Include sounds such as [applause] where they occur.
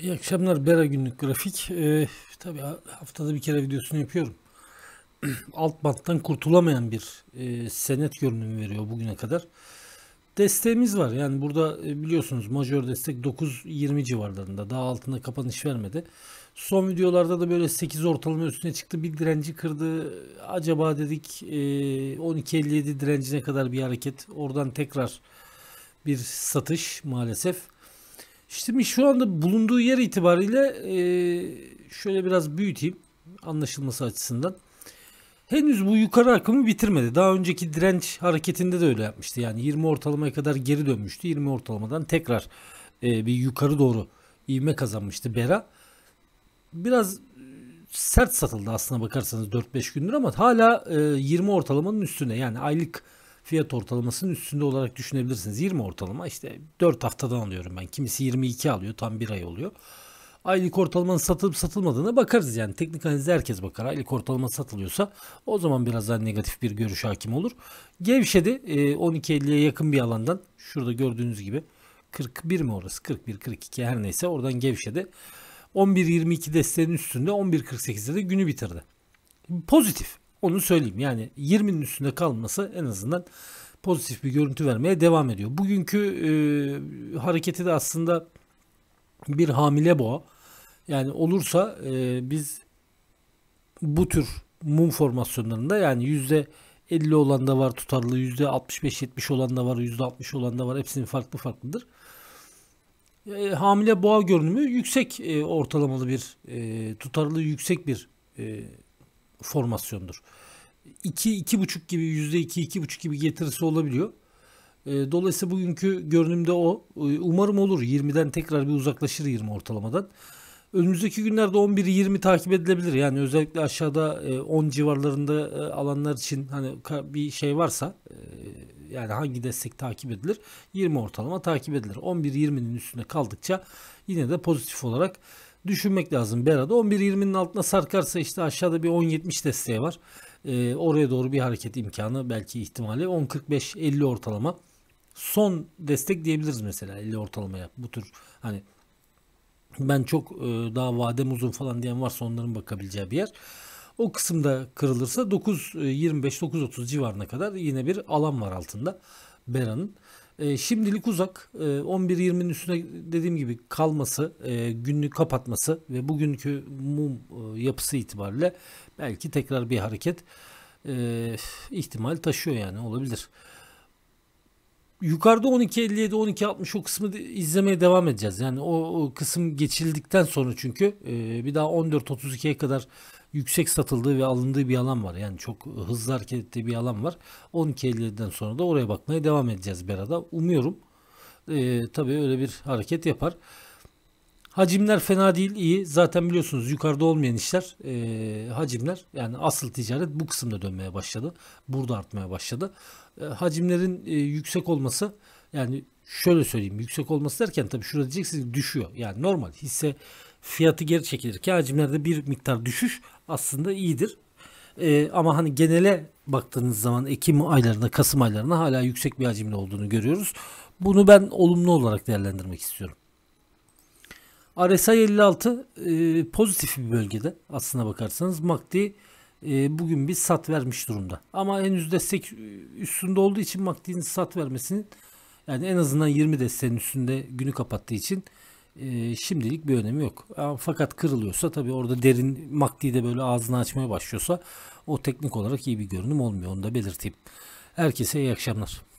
İyi akşamlar Bera Günlük Grafik. Ee, tabii haftada bir kere videosunu yapıyorum. [clears throat] Alt banttan kurtulamayan bir e, senet görünümü veriyor bugüne kadar. Desteğimiz var. Yani burada e, biliyorsunuz majör destek 9.20 civarlarında. Daha altında kapanış vermedi. Son videolarda da böyle 8 ortalama üstüne çıktı. Bir direnci kırdı. Acaba dedik e, 12.57 direncine kadar bir hareket. Oradan tekrar bir satış maalesef. Şimdi şu anda bulunduğu yer itibariyle e, şöyle biraz büyüteyim anlaşılması açısından. Henüz bu yukarı akımı bitirmedi. Daha önceki direnç hareketinde de öyle yapmıştı. Yani 20 ortalamaya kadar geri dönmüştü. 20 ortalamadan tekrar e, bir yukarı doğru ivme kazanmıştı Bera. Biraz e, sert satıldı aslına bakarsanız 4-5 gündür ama hala 20 ortalamanın üstüne yani aylık fiyat ortalamasının üstünde olarak düşünebilirsiniz. 20 ortalama işte 4 haftadan alıyorum ben. Kimisi 22 alıyor tam bir ay oluyor. Aylık ortalamanın satılıp satılmadığına bakarız yani. Teknik analizde herkes bakar. Aylık ortalama satılıyorsa o zaman biraz daha negatif bir görüş hakim olur. Gevşedi 12.50'ye e, yakın bir alandan. Şurada gördüğünüz gibi 41 mi orası? 41, 42 her neyse oradan gevşedi. 11.22 desteğinin üstünde 11.48'de de günü bitirdi. Pozitif. Onu söyleyeyim. Yani 20'nin üstünde kalması en azından pozitif bir görüntü vermeye devam ediyor. Bugünkü e, hareketi de aslında bir hamile boğa. Yani olursa e, biz bu tür mum formasyonlarında yani yüzde 50 olan da var tutarlı, yüzde 65-70 olan da var, yüzde 60 olan da var. Hepsinin farklı farklıdır. E, hamile boğa görünümü yüksek e, ortalamalı bir e, tutarlı yüksek bir e, formasyondur. 2 buçuk gibi yüzde iki iki buçuk gibi getirisi olabiliyor. E, dolayısıyla bugünkü görünümde o. E, umarım olur. 20'den tekrar bir uzaklaşır 20 ortalamadan. Önümüzdeki günlerde 11-20 takip edilebilir. Yani özellikle aşağıda 10 e, civarlarında alanlar için hani bir şey varsa yani hangi destek takip edilir? 20 ortalama takip edilir. 11-20'nin üstüne kaldıkça yine de pozitif olarak düşünmek lazım Bera'da. 11-20'nin altına sarkarsa işte aşağıda bir 10-70 desteği var. E, oraya doğru bir hareket imkanı belki ihtimali 10-45-50 ortalama. Son destek diyebiliriz mesela 50 ortalamaya. Bu tür hani ben çok e, daha vadem uzun falan diyen varsa onların bakabileceği bir yer. O kısımda kırılırsa 9-25, 9-30 e, civarına kadar yine bir alan var altında Bera'nın. E, şimdilik uzak. E, ee, 11-20'nin üstüne dediğim gibi kalması, e, günlük kapatması ve bugünkü mum e, yapısı itibariyle belki tekrar bir hareket e, ihtimal taşıyor yani olabilir. Yukarıda 12.57 12.60 o kısmı izlemeye devam edeceğiz. Yani o, o kısım geçildikten sonra çünkü e, bir daha 14.32'ye kadar yüksek satıldığı ve alındığı bir alan var. Yani çok hızlı hareket ettiği bir alan var. 12.57'den sonra da oraya bakmaya devam edeceğiz Bera'da. Umuyorum e, tabii öyle bir hareket yapar. Hacimler fena değil iyi. Zaten biliyorsunuz yukarıda olmayan işler e, hacimler yani asıl ticaret bu kısımda dönmeye başladı. Burada artmaya başladı. E, hacimlerin e, yüksek olması yani şöyle söyleyeyim yüksek olması derken tabii şurada diyeceksiniz düşüyor. Yani normal hisse fiyatı geri çekilir ki hacimlerde bir miktar düşüş aslında iyidir. E, ama hani genele baktığınız zaman Ekim aylarında, Kasım aylarında hala yüksek bir hacimli olduğunu görüyoruz. Bunu ben olumlu olarak değerlendirmek istiyorum. RSI 56 e, pozitif bir bölgede aslına bakarsanız. MACD e, bugün bir sat vermiş durumda. Ama henüz destek üstünde olduğu için MACD'nin sat vermesinin yani en azından 20 desteğin üstünde günü kapattığı için ee, şimdilik bir önemi yok. Fakat kırılıyorsa tabii orada derin makti de böyle ağzını açmaya başlıyorsa o teknik olarak iyi bir görünüm olmuyor. Onu da belirteyim. Herkese iyi akşamlar.